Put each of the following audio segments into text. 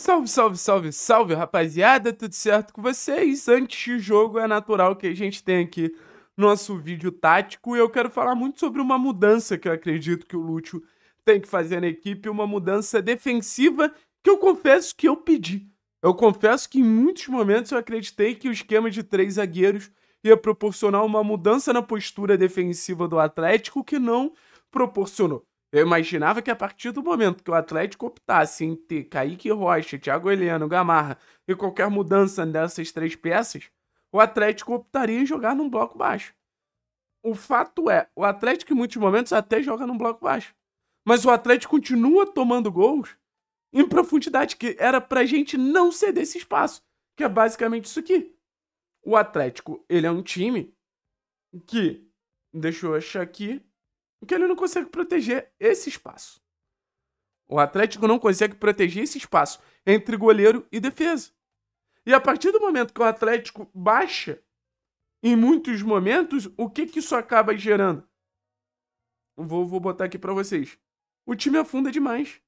Salve, salve, salve, salve, rapaziada, tudo certo com vocês? Antes de jogo, é natural que a gente tenha aqui nosso vídeo tático e eu quero falar muito sobre uma mudança que eu acredito que o Lúcio tem que fazer na equipe, uma mudança defensiva que eu confesso que eu pedi. Eu confesso que em muitos momentos eu acreditei que o esquema de três zagueiros ia proporcionar uma mudança na postura defensiva do Atlético que não proporcionou. Eu imaginava que a partir do momento que o Atlético optasse em ter Kaique Rocha, Thiago Heleno, Gamarra e qualquer mudança dessas três peças, o Atlético optaria em jogar num bloco baixo. O fato é, o Atlético em muitos momentos até joga num bloco baixo. Mas o Atlético continua tomando gols em profundidade, que era pra gente não ceder esse espaço, que é basicamente isso aqui. O Atlético, ele é um time que, deixa eu achar aqui, que ele não consegue proteger esse espaço. O Atlético não consegue proteger esse espaço entre goleiro e defesa. E a partir do momento que o Atlético baixa, em muitos momentos, o que, que isso acaba gerando? Vou, vou botar aqui para vocês. O time afunda demais.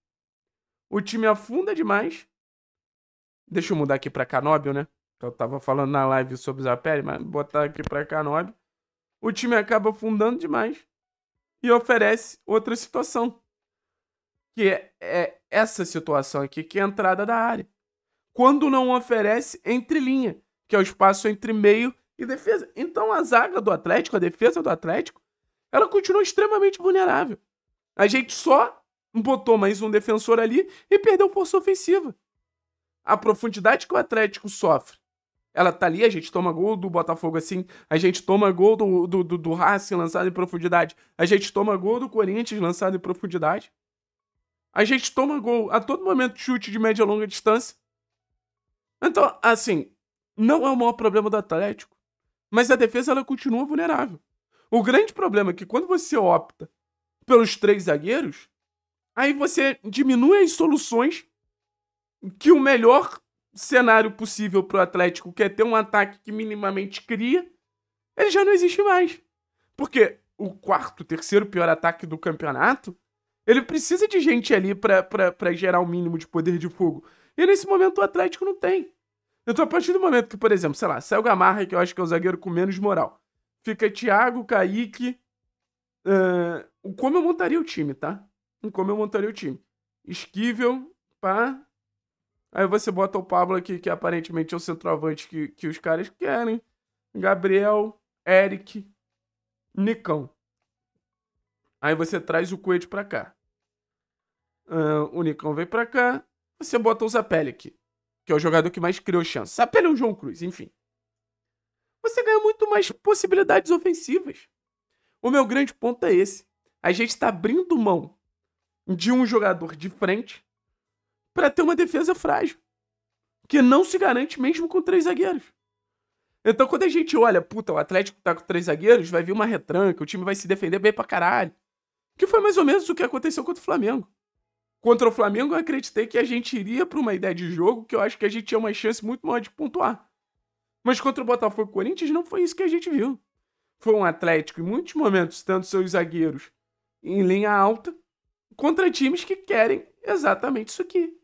O time afunda demais. Deixa eu mudar aqui para Canóbio, né? Eu tava falando na live sobre o Zapelli, mas botar aqui para Canóbio. O time acaba afundando demais e oferece outra situação. Que é, é essa situação aqui, que é a entrada da área. Quando não oferece entre linha, que é o espaço entre meio e defesa. Então a zaga do Atlético, a defesa do Atlético, ela continua extremamente vulnerável. A gente só botou mais um defensor ali e perdeu força ofensiva. A profundidade que o Atlético sofre ela tá ali, a gente toma gol do Botafogo assim, a gente toma gol do, do, do, do Racing lançado em profundidade, a gente toma gol do Corinthians lançado em profundidade, a gente toma gol a todo momento chute de média e longa distância. Então, assim, não é o maior problema do Atlético, mas a defesa ela continua vulnerável. O grande problema é que quando você opta pelos três zagueiros, aí você diminui as soluções que o melhor cenário possível para o Atlético, que é ter um ataque que minimamente cria, ele já não existe mais. Porque o quarto, terceiro pior ataque do campeonato, ele precisa de gente ali para gerar o um mínimo de poder de fogo. E nesse momento o Atlético não tem. Então, a partir do momento que, por exemplo, sei lá, sai o Gamarra, que eu acho que é o zagueiro com menos moral, fica Thiago, Kaique. Uh, como eu montaria o time, tá? Como eu montaria o time. Esquivel, pá, Aí você bota o Pablo aqui, que aparentemente é o centroavante que, que os caras querem. Gabriel, Eric, Nicão. Aí você traz o Coelho pra cá. Uh, o Nicão vem pra cá. Você bota o Zapelli aqui, que é o jogador que mais criou chance. Zapelli ou João Cruz, enfim. Você ganha muito mais possibilidades ofensivas. O meu grande ponto é esse. A gente tá abrindo mão de um jogador de frente para ter uma defesa frágil, que não se garante mesmo com três zagueiros. Então, quando a gente olha, puta, o Atlético tá com três zagueiros, vai vir uma retranca, o time vai se defender bem pra caralho. Que foi mais ou menos o que aconteceu contra o Flamengo. Contra o Flamengo, eu acreditei que a gente iria pra uma ideia de jogo que eu acho que a gente tinha uma chance muito maior de pontuar. Mas contra o Botafogo e o Corinthians, não foi isso que a gente viu. Foi um Atlético, em muitos momentos, tanto seus zagueiros em linha alta, contra times que querem exatamente isso aqui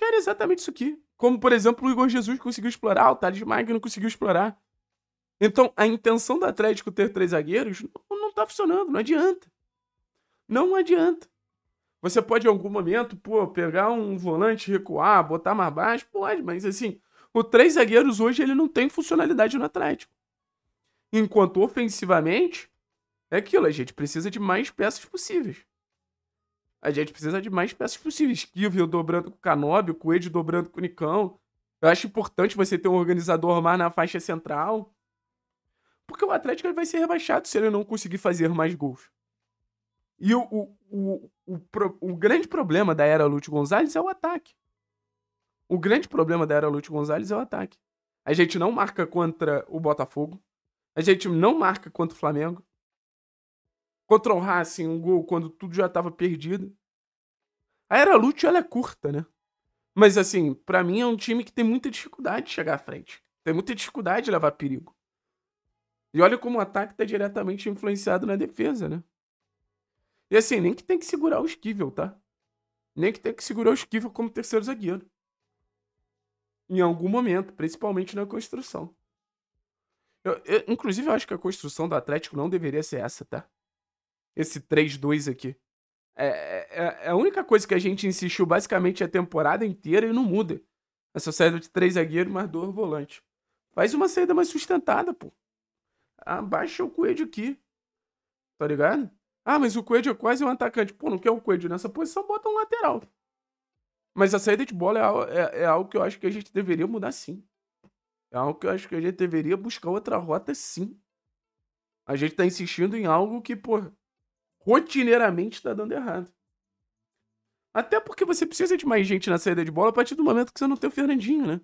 que era é exatamente isso aqui. Como, por exemplo, o Igor Jesus conseguiu explorar, o Thales Magno conseguiu explorar. Então, a intenção do Atlético ter três zagueiros não está funcionando, não adianta. Não adianta. Você pode, em algum momento, pô, pegar um volante, recuar, botar mais baixo, pode, mas assim, o três zagueiros hoje ele não tem funcionalidade no Atlético. Enquanto ofensivamente, é aquilo, a gente precisa de mais peças possíveis. A gente precisa de mais peças possíveis. Kivio dobrando com o Canóbio, Coelho dobrando com o Nicão. Eu acho importante você ter um organizador mais na faixa central. Porque o Atlético vai ser rebaixado se ele não conseguir fazer mais gols. E o, o, o, o, o grande problema da era Lute Gonzalez é o ataque. O grande problema da era Lute Gonzalez é o ataque. A gente não marca contra o Botafogo. A gente não marca contra o Flamengo contra o Racing, assim, um gol quando tudo já estava perdido. A era Lute, ela é curta, né? Mas assim, para mim é um time que tem muita dificuldade de chegar à frente. Tem muita dificuldade de levar perigo. E olha como o ataque tá diretamente influenciado na defesa, né? E assim, nem que tem que segurar o esquivel, tá? Nem que tem que segurar o esquivel como terceiro zagueiro. Em algum momento, principalmente na construção. Eu, eu, inclusive, eu acho que a construção do Atlético não deveria ser essa, tá? esse 3-2 aqui. É, é, é, a única coisa que a gente insistiu basicamente a temporada inteira e não muda. Essa saída de três zagueiros mais dois volantes. Faz uma saída mais sustentada, pô. Abaixa o Coelho aqui. Tá ligado? Ah, mas o Coelho é quase um atacante. Pô, não quer o Coelho nessa posição, bota um lateral. Mas a saída de bola é, é, é algo que eu acho que a gente deveria mudar sim. É algo que eu acho que a gente deveria buscar outra rota sim. A gente tá insistindo em algo que, pô, rotineiramente está dando errado. Até porque você precisa de mais gente na saída de bola a partir do momento que você não tem o Fernandinho, né?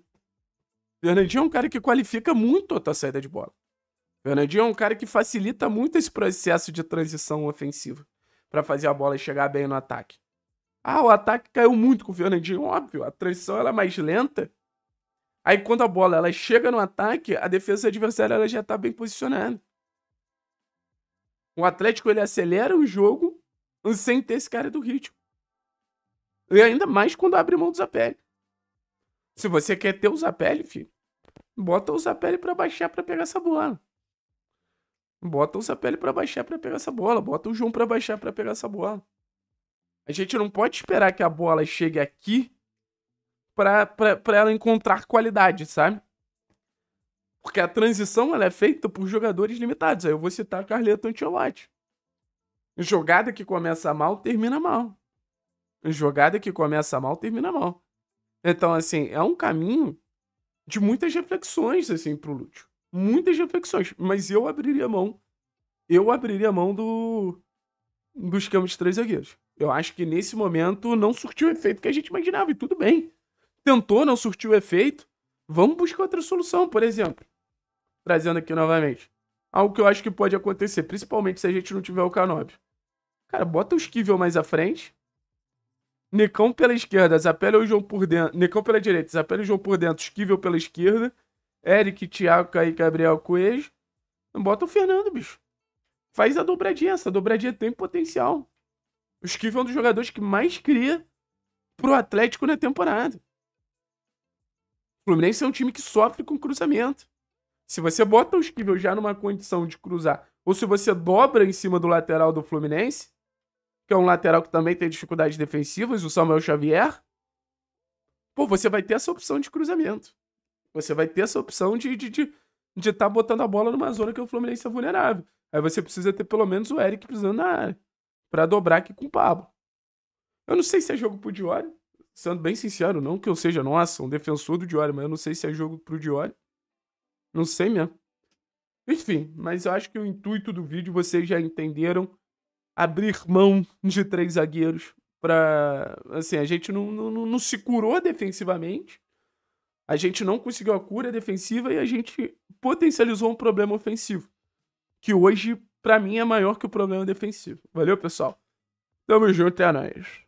O Fernandinho é um cara que qualifica muito a tua saída de bola. O Fernandinho é um cara que facilita muito esse processo de transição ofensiva para fazer a bola chegar bem no ataque. Ah, o ataque caiu muito com o Fernandinho, óbvio. A transição ela é mais lenta. Aí quando a bola ela chega no ataque, a defesa adversária ela já está bem posicionada. O Atlético ele acelera o jogo sem ter esse cara do ritmo. E ainda mais quando abre mão do Zapelli. Se você quer ter o Zapelli, filho, bota o Zapelli para baixar para pegar essa bola. Bota o Zapelli para baixar para pegar essa bola, bota o João para baixar para pegar essa bola. A gente não pode esperar que a bola chegue aqui para ela encontrar qualidade, sabe? Porque a transição ela é feita por jogadores limitados. Aí eu vou citar Carleto Ancelotti. Jogada que começa mal, termina mal. Jogada que começa mal, termina mal. Então, assim, é um caminho de muitas reflexões, assim, pro Lúcio. Muitas reflexões. Mas eu abriria mão. Eu abriria mão do. do esquema de três zagueiros. Eu acho que nesse momento não surtiu o efeito que a gente imaginava, e tudo bem. Tentou, não surtiu o efeito. Vamos buscar outra solução, por exemplo trazendo aqui novamente. Algo que eu acho que pode acontecer, principalmente se a gente não tiver o Canóbio. Cara, bota o Esquivel mais à frente. Necão pela esquerda, Zapelli e o João por dentro. Necão pela direita, Zapelli e o João por dentro. Esquivel pela esquerda. Eric, Thiago, Kaique, Gabriel, Coelho. Bota o Fernando, bicho. Faz a dobradinha. Essa dobradinha tem potencial. O Esquivel é um dos jogadores que mais cria pro Atlético na temporada. O Fluminense é um time que sofre com cruzamento. Se você bota o Esquivel já numa condição de cruzar, ou se você dobra em cima do lateral do Fluminense, que é um lateral que também tem dificuldades defensivas, o Samuel Xavier, pô, você vai ter essa opção de cruzamento. Você vai ter essa opção de estar de, de, de tá botando a bola numa zona que o Fluminense é vulnerável. Aí você precisa ter pelo menos o Eric pisando na área para dobrar aqui com o Pablo. Eu não sei se é jogo pro Diori, sendo bem sincero, não que eu seja, nossa, um defensor do Diori, mas eu não sei se é jogo pro Diori. Não sei mesmo. Enfim, mas eu acho que o intuito do vídeo vocês já entenderam. Abrir mão de três zagueiros para Assim, a gente não, não, não se curou defensivamente. A gente não conseguiu a cura defensiva e a gente potencializou um problema ofensivo. Que hoje, para mim, é maior que o problema defensivo. Valeu, pessoal? Tamo junto, é nóis.